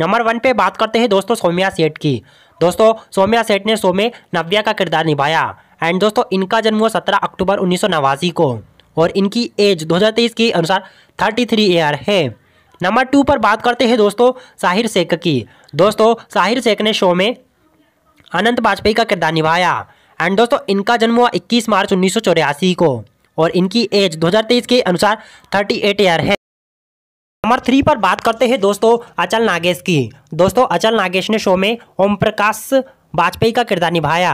number one पे बात करते हैं दोस्तों सोम्या सेठ की दोस्तों सोम्या सेठ ने सो में नव्या का किरदार निभाया एंड दोस्तों इनका जन्म हुआ सत्रह अक्टूबर उन्नीस को और इनकी एज 2023 के अनुसार 33 थ्री ईयर है नंबर टू पर बात करते हैं दोस्तों साहिर शेख की दोस्तों साहिर शेख ने शो में अनंत वाजपेयी का किरदार निभाया एंड दोस्तों इनका जन्म हुआ 21 मार्च उन्नीस को और इनकी एज 2023 के अनुसार 38 ईयर है नंबर थ्री पर बात करते हैं दोस्तों अचल नागेश की दोस्तों अचल नागेश ने शो में ओम प्रकाश वाजपेयी का किरदार निभाया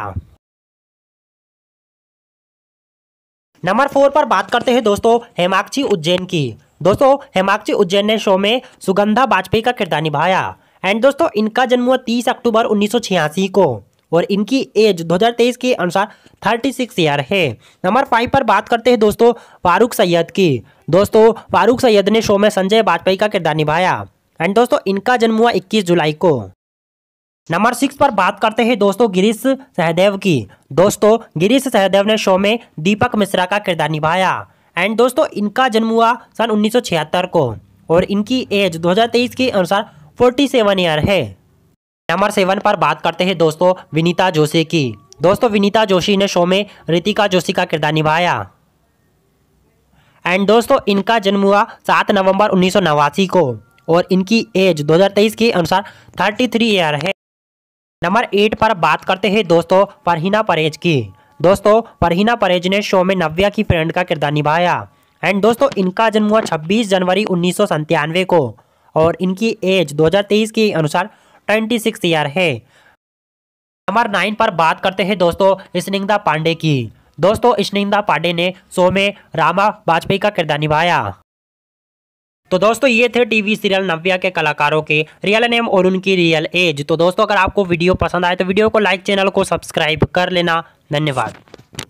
नंबर फोर पर बात करते हैं दोस्तों हेमाक्षी उज्जैन की दोस्तों हेमाक्षी उज्जैन ने शो में सुगंधा वाजपेयी का किरदार निभाया एंड दोस्तों इनका जन्म हुआ तीस अक्टूबर उन्नीस को और इनकी एज 2023 के अनुसार 36 ईयर है नंबर फाइव पर बात करते हैं दोस्तों फारूक सैयद की दोस्तों फारूक सैयद ने शो में संजय वाजपेयी का किरदार निभाया एंड दोस्तों इनका जन्म हुआ इक्कीस जुलाई को नंबर सिक्स पर बात करते हैं दोस्तों गिरीश सहदेव की दोस्तों गिरीश सहदेव ने शो में दीपक मिश्रा का किरदार निभाया एंड दोस्तों इनका जन्म हुआ सन 1976 को और इनकी एज 2023 के अनुसार 47 ईयर है नंबर सेवन पर बात करते हैं दोस्तों विनीता जोशी की दोस्तों विनीता जोशी ने शो में रितिका जोशी का किरदार निभाया एंड दोस्तों इनका जन्म हुआ सात नवंबर उन्नीस को और इनकी एज 2023 के अनुसार 33 ईयर है नंबर एट पर बात करते हैं दोस्तों परहिना परेज की दोस्तों परहिना परेज ने शो में नव्या की फ्रेंड का किरदार निभाया एंड दोस्तों इनका जन्म हुआ 26 जनवरी उन्नीस को और इनकी एज 2023 के अनुसार ट्वेंटी सिक्स ईयर है नंबर नाइन पर बात करते हैं दोस्तों स्निग्धा पांडे की दोस्तों स्निग्धा पांडे ने शो में रामा वाजपेयी का किरदार निभाया तो दोस्तों ये थे टीवी सीरियल नव्या के कलाकारों के रियल नेम और उनकी रियल एज तो दोस्तों अगर आपको वीडियो पसंद आए तो वीडियो को लाइक चैनल को सब्सक्राइब कर लेना धन्यवाद